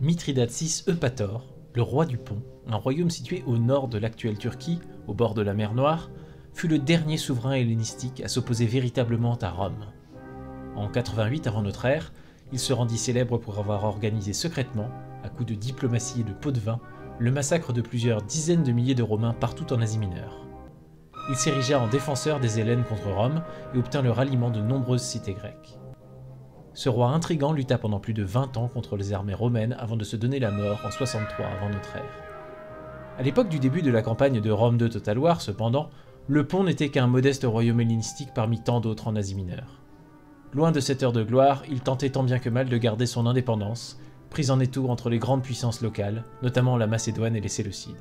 Mithridate VI Eupator, le roi du Pont, un royaume situé au nord de l'actuelle Turquie, au bord de la mer Noire, fut le dernier souverain hellénistique à s'opposer véritablement à Rome. En 88 avant notre ère, il se rendit célèbre pour avoir organisé secrètement, à coups de diplomatie et de pots de vin, le massacre de plusieurs dizaines de milliers de Romains partout en Asie mineure. Il s'érigea en défenseur des Hellènes contre Rome et obtint le ralliement de nombreuses cités grecques ce roi intrigant lutta pendant plus de 20 ans contre les armées romaines avant de se donner la mort en 63 avant notre ère. A l'époque du début de la campagne de Rome II Total War, cependant, le pont n'était qu'un modeste royaume hellénistique parmi tant d'autres en Asie mineure. Loin de cette heure de gloire, il tentait tant bien que mal de garder son indépendance, prise en étau entre les grandes puissances locales, notamment la Macédoine et les Séleucides.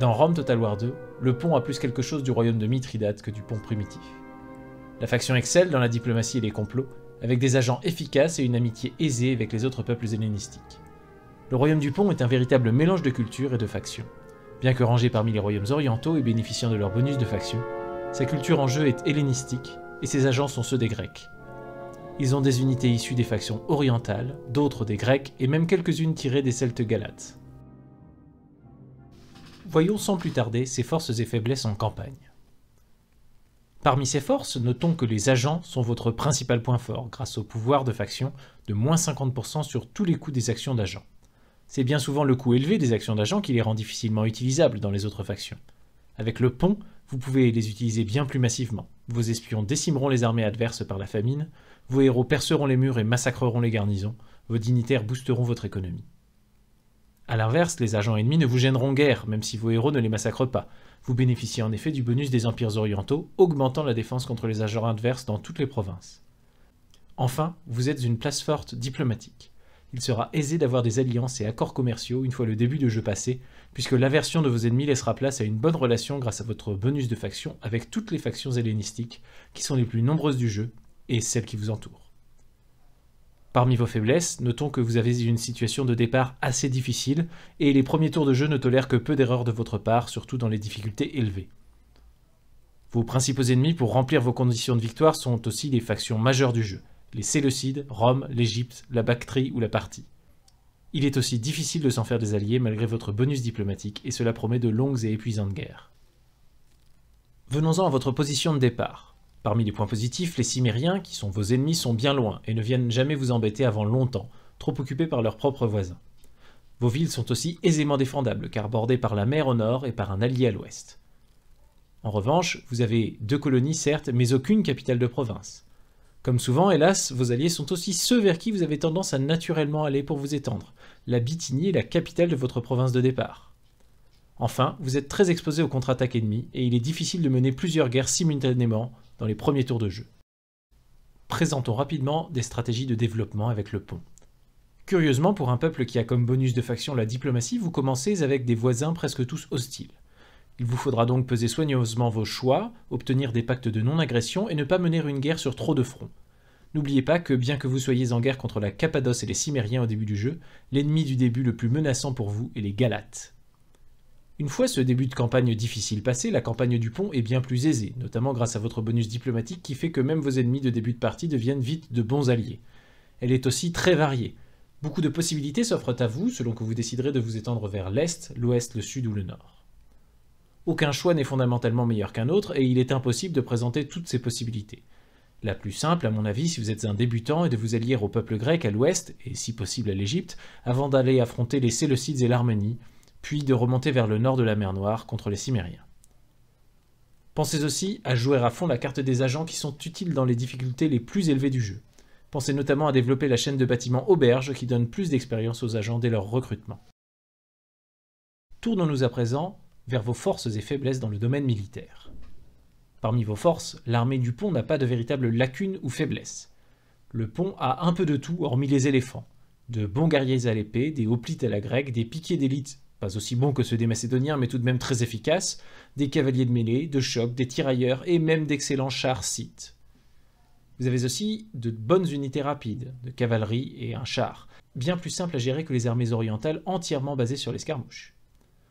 Dans Rome Total War II, le pont a plus quelque chose du royaume de Mithridate que du pont primitif. La faction excelle dans la diplomatie et les complots, avec des agents efficaces et une amitié aisée avec les autres peuples hellénistiques. Le royaume du pont est un véritable mélange de cultures et de factions. Bien que rangé parmi les royaumes orientaux et bénéficiant de leur bonus de faction, sa culture en jeu est hellénistique et ses agents sont ceux des Grecs. Ils ont des unités issues des factions orientales, d'autres des Grecs et même quelques-unes tirées des Celtes galates. Voyons sans plus tarder ses forces et faiblesses en campagne. Parmi ces forces, notons que les agents sont votre principal point fort grâce au pouvoir de faction de moins 50% sur tous les coûts des actions d'agents. C'est bien souvent le coût élevé des actions d'agents qui les rend difficilement utilisables dans les autres factions. Avec le pont, vous pouvez les utiliser bien plus massivement. Vos espions décimeront les armées adverses par la famine, vos héros perceront les murs et massacreront les garnisons, vos dignitaires boosteront votre économie. A l'inverse, les agents ennemis ne vous gêneront guère, même si vos héros ne les massacrent pas. Vous bénéficiez en effet du bonus des empires orientaux, augmentant la défense contre les agents adverses dans toutes les provinces. Enfin, vous êtes une place forte diplomatique. Il sera aisé d'avoir des alliances et accords commerciaux une fois le début de jeu passé, puisque l'aversion de vos ennemis laissera place à une bonne relation grâce à votre bonus de faction avec toutes les factions hellénistiques, qui sont les plus nombreuses du jeu, et celles qui vous entourent. Parmi vos faiblesses, notons que vous avez une situation de départ assez difficile et les premiers tours de jeu ne tolèrent que peu d'erreurs de votre part, surtout dans les difficultés élevées. Vos principaux ennemis pour remplir vos conditions de victoire sont aussi les factions majeures du jeu, les Séleucides, Rome, l'Égypte, la Bactrie ou la Partie. Il est aussi difficile de s'en faire des alliés malgré votre bonus diplomatique et cela promet de longues et épuisantes guerres. Venons-en à votre position de départ. Parmi les points positifs, les Cimériens, qui sont vos ennemis, sont bien loin et ne viennent jamais vous embêter avant longtemps, trop occupés par leurs propres voisins. Vos villes sont aussi aisément défendables, car bordées par la mer au nord et par un allié à l'ouest. En revanche, vous avez deux colonies certes, mais aucune capitale de province. Comme souvent, hélas, vos alliés sont aussi ceux vers qui vous avez tendance à naturellement aller pour vous étendre. La Bithynie est la capitale de votre province de départ. Enfin, vous êtes très exposé aux contre-attaques ennemies, et il est difficile de mener plusieurs guerres simultanément dans les premiers tours de jeu. Présentons rapidement des stratégies de développement avec le pont. Curieusement, pour un peuple qui a comme bonus de faction la diplomatie, vous commencez avec des voisins presque tous hostiles. Il vous faudra donc peser soigneusement vos choix, obtenir des pactes de non-agression et ne pas mener une guerre sur trop de fronts. N'oubliez pas que bien que vous soyez en guerre contre la Cappadoce et les Cimériens au début du jeu, l'ennemi du début le plus menaçant pour vous est les Galates. Une fois ce début de campagne difficile passé, la campagne du pont est bien plus aisée, notamment grâce à votre bonus diplomatique qui fait que même vos ennemis de début de partie deviennent vite de bons alliés. Elle est aussi très variée. Beaucoup de possibilités s'offrent à vous selon que vous déciderez de vous étendre vers l'est, l'ouest, le sud ou le nord. Aucun choix n'est fondamentalement meilleur qu'un autre et il est impossible de présenter toutes ces possibilités. La plus simple, à mon avis, si vous êtes un débutant, est de vous allier au peuple grec à l'ouest, et si possible à l'Égypte, avant d'aller affronter les Séleucides et l'Arménie, puis de remonter vers le nord de la mer Noire contre les Cimériens. Pensez aussi à jouer à fond la carte des agents qui sont utiles dans les difficultés les plus élevées du jeu. Pensez notamment à développer la chaîne de bâtiments auberge qui donne plus d'expérience aux agents dès leur recrutement. Tournons-nous à présent vers vos forces et faiblesses dans le domaine militaire. Parmi vos forces, l'armée du pont n'a pas de véritable lacune ou faiblesse. Le pont a un peu de tout hormis les éléphants. De bons guerriers à l'épée, des hoplites à la grecque, des piquiers d'élite aussi bon que ceux des Macédoniens, mais tout de même très efficaces, des cavaliers de mêlée, de choc, des tirailleurs et même d'excellents chars Vous avez aussi de bonnes unités rapides, de cavalerie et un char, bien plus simple à gérer que les armées orientales entièrement basées sur l'escarmouche.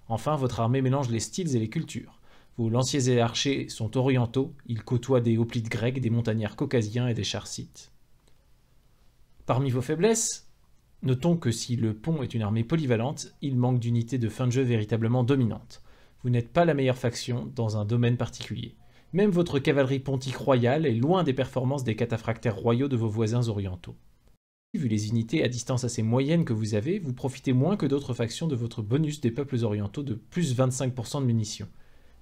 Enfin, votre armée mélange les styles et les cultures. Vos lanciers et archers sont orientaux, ils côtoient des hoplites grecs, des montagnards caucasiens et des charsites. Parmi vos faiblesses, Notons que si le pont est une armée polyvalente, il manque d'unités de fin de jeu véritablement dominantes. Vous n'êtes pas la meilleure faction dans un domaine particulier. Même votre cavalerie pontique royale est loin des performances des cataphractaires royaux de vos voisins orientaux. Vu les unités à distance assez moyenne que vous avez, vous profitez moins que d'autres factions de votre bonus des peuples orientaux de plus 25% de munitions,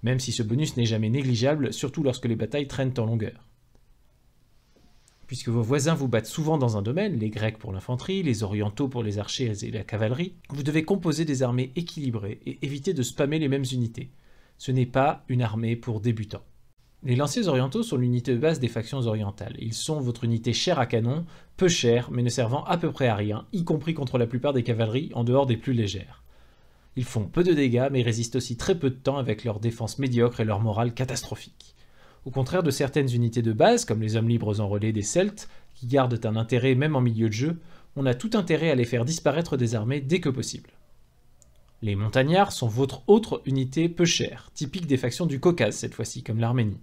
même si ce bonus n'est jamais négligeable, surtout lorsque les batailles traînent en longueur puisque vos voisins vous battent souvent dans un domaine, les Grecs pour l'infanterie, les Orientaux pour les archers et la cavalerie, vous devez composer des armées équilibrées et éviter de spammer les mêmes unités. Ce n'est pas une armée pour débutants. Les lanciers orientaux sont l'unité de base des factions orientales. Ils sont votre unité chère à canon, peu chère, mais ne servant à peu près à rien, y compris contre la plupart des cavaleries en dehors des plus légères. Ils font peu de dégâts, mais résistent aussi très peu de temps avec leur défense médiocre et leur morale catastrophique au contraire de certaines unités de base, comme les hommes libres en relais des Celtes, qui gardent un intérêt même en milieu de jeu, on a tout intérêt à les faire disparaître des armées dès que possible. Les montagnards sont votre autre unité peu chère, typique des factions du Caucase cette fois-ci, comme l'Arménie.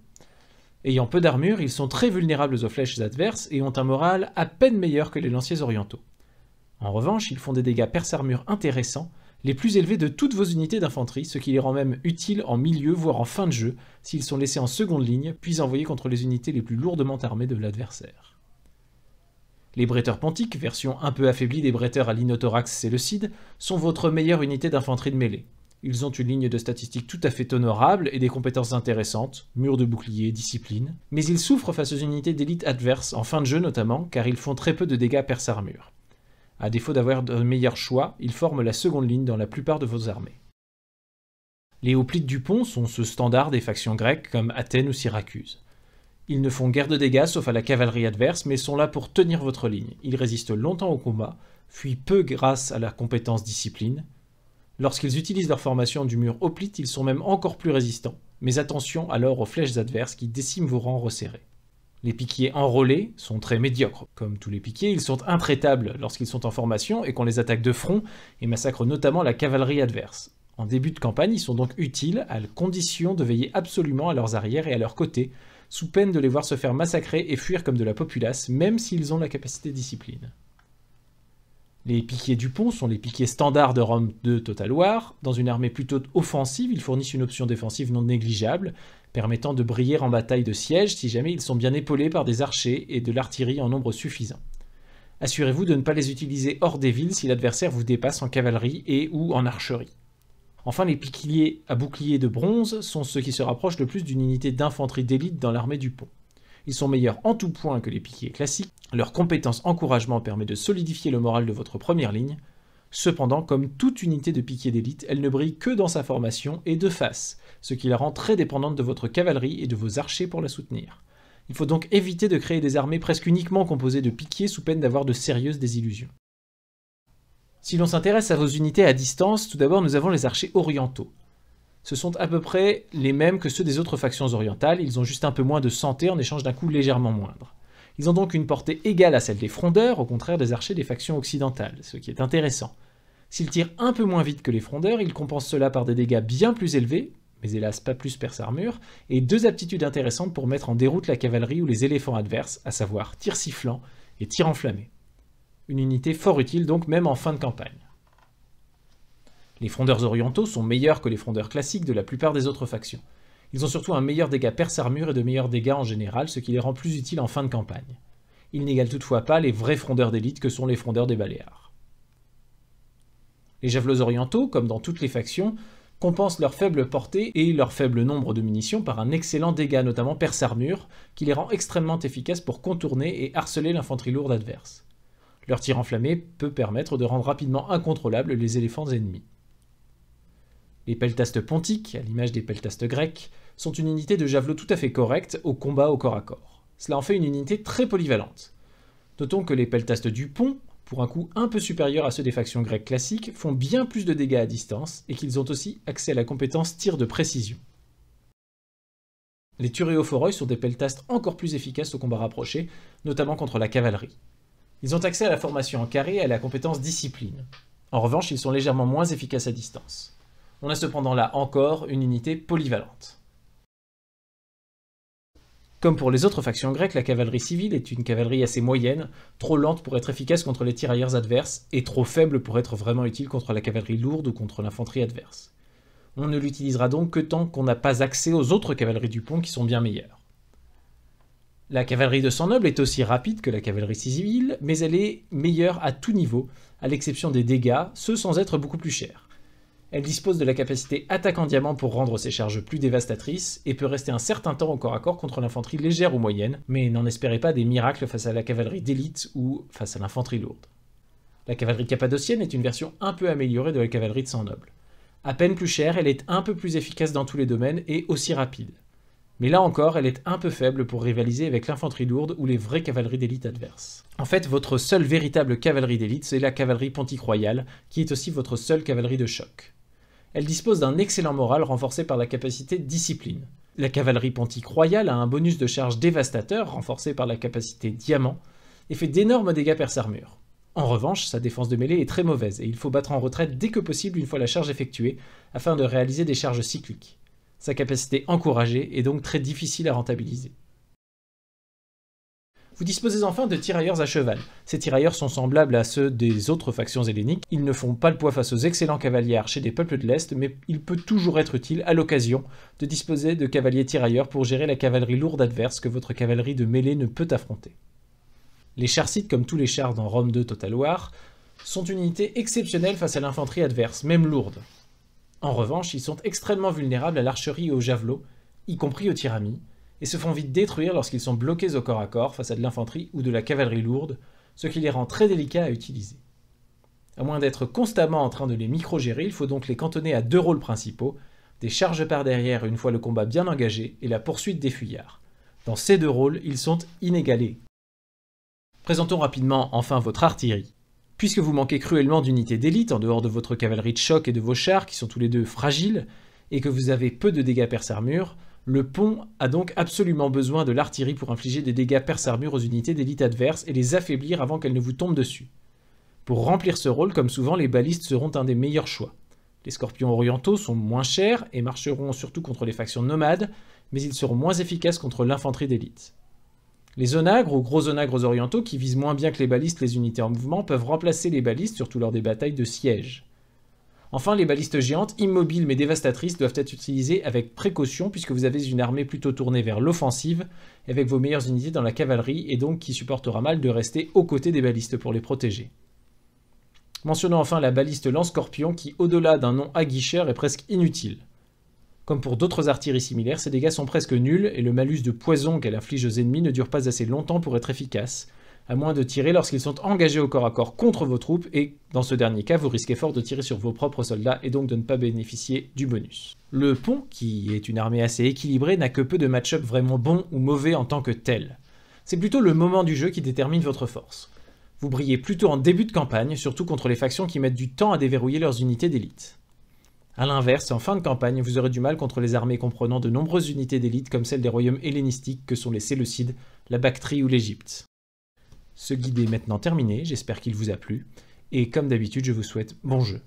Ayant peu d'armure, ils sont très vulnérables aux flèches adverses et ont un moral à peine meilleur que les lanciers orientaux. En revanche, ils font des dégâts perce-armure intéressants les plus élevés de toutes vos unités d'infanterie, ce qui les rend même utiles en milieu, voire en fin de jeu, s'ils sont laissés en seconde ligne, puis envoyés contre les unités les plus lourdement armées de l'adversaire. Les bretteurs Pantiques, version un peu affaiblie des bretteurs à l'inothorax séleucide, sont votre meilleure unité d'infanterie de mêlée. Ils ont une ligne de statistiques tout à fait honorable et des compétences intéressantes, murs de bouclier, discipline, mais ils souffrent face aux unités d'élite adverse, en fin de jeu notamment, car ils font très peu de dégâts per armure. À défaut d'avoir de meilleurs choix, ils forment la seconde ligne dans la plupart de vos armées. Les hoplites du pont sont ce standard des factions grecques comme Athènes ou Syracuse. Ils ne font guère de dégâts sauf à la cavalerie adverse, mais sont là pour tenir votre ligne. Ils résistent longtemps au combat, fuient peu grâce à la compétence discipline. Lorsqu'ils utilisent leur formation du mur hoplite, ils sont même encore plus résistants. Mais attention alors aux flèches adverses qui déciment vos rangs resserrés. Les piquiers enrôlés sont très médiocres. Comme tous les piquiers, ils sont intraitables lorsqu'ils sont en formation et qu'on les attaque de front et massacre notamment la cavalerie adverse. En début de campagne, ils sont donc utiles à la condition de veiller absolument à leurs arrières et à leurs côtés, sous peine de les voir se faire massacrer et fuir comme de la populace, même s'ils ont la capacité de discipline. Les piquiers du pont sont les piquiers standards de Rome 2 Total War. Dans une armée plutôt offensive, ils fournissent une option défensive non négligeable, permettant de briller en bataille de siège si jamais ils sont bien épaulés par des archers et de l'artillerie en nombre suffisant. Assurez-vous de ne pas les utiliser hors des villes si l'adversaire vous dépasse en cavalerie et ou en archerie. Enfin, les piquiers à bouclier de bronze sont ceux qui se rapprochent le plus d'une unité d'infanterie d'élite dans l'armée du pont. Ils sont meilleurs en tout point que les piquiers classiques. Leur compétence encouragement permet de solidifier le moral de votre première ligne. Cependant, comme toute unité de piquiers d'élite, elle ne brille que dans sa formation et de face, ce qui la rend très dépendante de votre cavalerie et de vos archers pour la soutenir. Il faut donc éviter de créer des armées presque uniquement composées de piquiers sous peine d'avoir de sérieuses désillusions. Si l'on s'intéresse à vos unités à distance, tout d'abord nous avons les archers orientaux ce sont à peu près les mêmes que ceux des autres factions orientales, ils ont juste un peu moins de santé en échange d'un coût légèrement moindre. Ils ont donc une portée égale à celle des frondeurs, au contraire des archers des factions occidentales, ce qui est intéressant. S'ils tirent un peu moins vite que les frondeurs, ils compensent cela par des dégâts bien plus élevés, mais hélas pas plus perce armure, et deux aptitudes intéressantes pour mettre en déroute la cavalerie ou les éléphants adverses, à savoir tir sifflant et tir enflammé. Une unité fort utile donc même en fin de campagne. Les frondeurs orientaux sont meilleurs que les frondeurs classiques de la plupart des autres factions. Ils ont surtout un meilleur dégât perce-armure et de meilleurs dégâts en général, ce qui les rend plus utiles en fin de campagne. Ils n'égalent toutefois pas les vrais frondeurs d'élite que sont les frondeurs des Baléares. Les javelots orientaux, comme dans toutes les factions, compensent leur faible portée et leur faible nombre de munitions par un excellent dégât, notamment perce-armure, qui les rend extrêmement efficaces pour contourner et harceler l'infanterie lourde adverse. Leur tir enflammé peut permettre de rendre rapidement incontrôlables les éléphants ennemis. Les peltastes pontiques, à l'image des peltastes grecs, sont une unité de javelot tout à fait correcte au combat au corps à corps. Cela en fait une unité très polyvalente. Notons que les peltastes du pont, pour un coût un peu supérieur à ceux des factions grecques classiques, font bien plus de dégâts à distance et qu'ils ont aussi accès à la compétence tir de précision. Les Turéophoroi sont des peltastes encore plus efficaces au combat rapproché, notamment contre la cavalerie. Ils ont accès à la formation en carré et à la compétence discipline. En revanche, ils sont légèrement moins efficaces à distance on a cependant là encore une unité polyvalente. Comme pour les autres factions grecques, la cavalerie civile est une cavalerie assez moyenne, trop lente pour être efficace contre les tirailleurs adverses, et trop faible pour être vraiment utile contre la cavalerie lourde ou contre l'infanterie adverse. On ne l'utilisera donc que tant qu'on n'a pas accès aux autres cavaleries du pont qui sont bien meilleures. La cavalerie de sang noble est aussi rapide que la cavalerie civile, mais elle est meilleure à tout niveau, à l'exception des dégâts, ce sans être beaucoup plus chers. Elle dispose de la capacité attaque en diamant pour rendre ses charges plus dévastatrices et peut rester un certain temps au corps à corps contre l'infanterie légère ou moyenne, mais n'en espérez pas des miracles face à la cavalerie d'élite ou face à l'infanterie lourde. La cavalerie cappadocienne est une version un peu améliorée de la cavalerie de sang noble. À peine plus chère, elle est un peu plus efficace dans tous les domaines et aussi rapide. Mais là encore, elle est un peu faible pour rivaliser avec l'infanterie lourde ou les vraies cavaleries d'élite adverses. En fait, votre seule véritable cavalerie d'élite, c'est la cavalerie pontique royale, qui est aussi votre seule cavalerie de choc. Elle dispose d'un excellent moral renforcé par la capacité discipline. La cavalerie pontique royale a un bonus de charge dévastateur renforcé par la capacité diamant et fait d'énormes dégâts per armure En revanche, sa défense de mêlée est très mauvaise et il faut battre en retraite dès que possible une fois la charge effectuée afin de réaliser des charges cycliques. Sa capacité encouragée est donc très difficile à rentabiliser. Vous disposez enfin de tirailleurs à cheval. Ces tirailleurs sont semblables à ceux des autres factions helléniques. Ils ne font pas le poids face aux excellents cavaliers archers des peuples de l'Est, mais il peut toujours être utile, à l'occasion, de disposer de cavaliers tirailleurs pour gérer la cavalerie lourde adverse que votre cavalerie de mêlée ne peut affronter. Les charsites comme tous les chars dans Rome 2 Total War, sont une unité exceptionnelle face à l'infanterie adverse, même lourde. En revanche, ils sont extrêmement vulnérables à l'archerie et aux javelots, y compris aux tiramis, et se font vite détruire lorsqu'ils sont bloqués au corps à corps face à de l'infanterie ou de la cavalerie lourde, ce qui les rend très délicats à utiliser. À moins d'être constamment en train de les micro-gérer, il faut donc les cantonner à deux rôles principaux, des charges par derrière une fois le combat bien engagé et la poursuite des fuyards. Dans ces deux rôles, ils sont inégalés. Présentons rapidement enfin votre artillerie. Puisque vous manquez cruellement d'unités d'élite en dehors de votre cavalerie de choc et de vos chars qui sont tous les deux fragiles, et que vous avez peu de dégâts perce-armure, le pont a donc absolument besoin de l'artillerie pour infliger des dégâts perse armure aux unités d'élite adverse et les affaiblir avant qu'elles ne vous tombent dessus. Pour remplir ce rôle, comme souvent, les balistes seront un des meilleurs choix. Les scorpions orientaux sont moins chers et marcheront surtout contre les factions nomades, mais ils seront moins efficaces contre l'infanterie d'élite. Les onagres ou gros onagres orientaux, qui visent moins bien que les balistes les unités en mouvement, peuvent remplacer les balistes surtout lors des batailles de siège. Enfin, les balistes géantes, immobiles mais dévastatrices, doivent être utilisées avec précaution puisque vous avez une armée plutôt tournée vers l'offensive, avec vos meilleures unités dans la cavalerie et donc qui supportera mal de rester aux côtés des balistes pour les protéger. Mentionnons enfin la baliste lance-scorpion qui, au-delà d'un nom aguicheur, est presque inutile. Comme pour d'autres artilleries similaires, ses dégâts sont presque nuls et le malus de poison qu'elle inflige aux ennemis ne dure pas assez longtemps pour être efficace, à moins de tirer lorsqu'ils sont engagés au corps à corps contre vos troupes, et dans ce dernier cas, vous risquez fort de tirer sur vos propres soldats et donc de ne pas bénéficier du bonus. Le pont, qui est une armée assez équilibrée, n'a que peu de match-up vraiment bons ou mauvais en tant que tel. C'est plutôt le moment du jeu qui détermine votre force. Vous brillez plutôt en début de campagne, surtout contre les factions qui mettent du temps à déverrouiller leurs unités d'élite. A l'inverse, en fin de campagne, vous aurez du mal contre les armées comprenant de nombreuses unités d'élite comme celles des royaumes hellénistiques que sont les Séleucides, la Bactrie ou l'Égypte. Ce guide est maintenant terminé, j'espère qu'il vous a plu, et comme d'habitude, je vous souhaite bon jeu.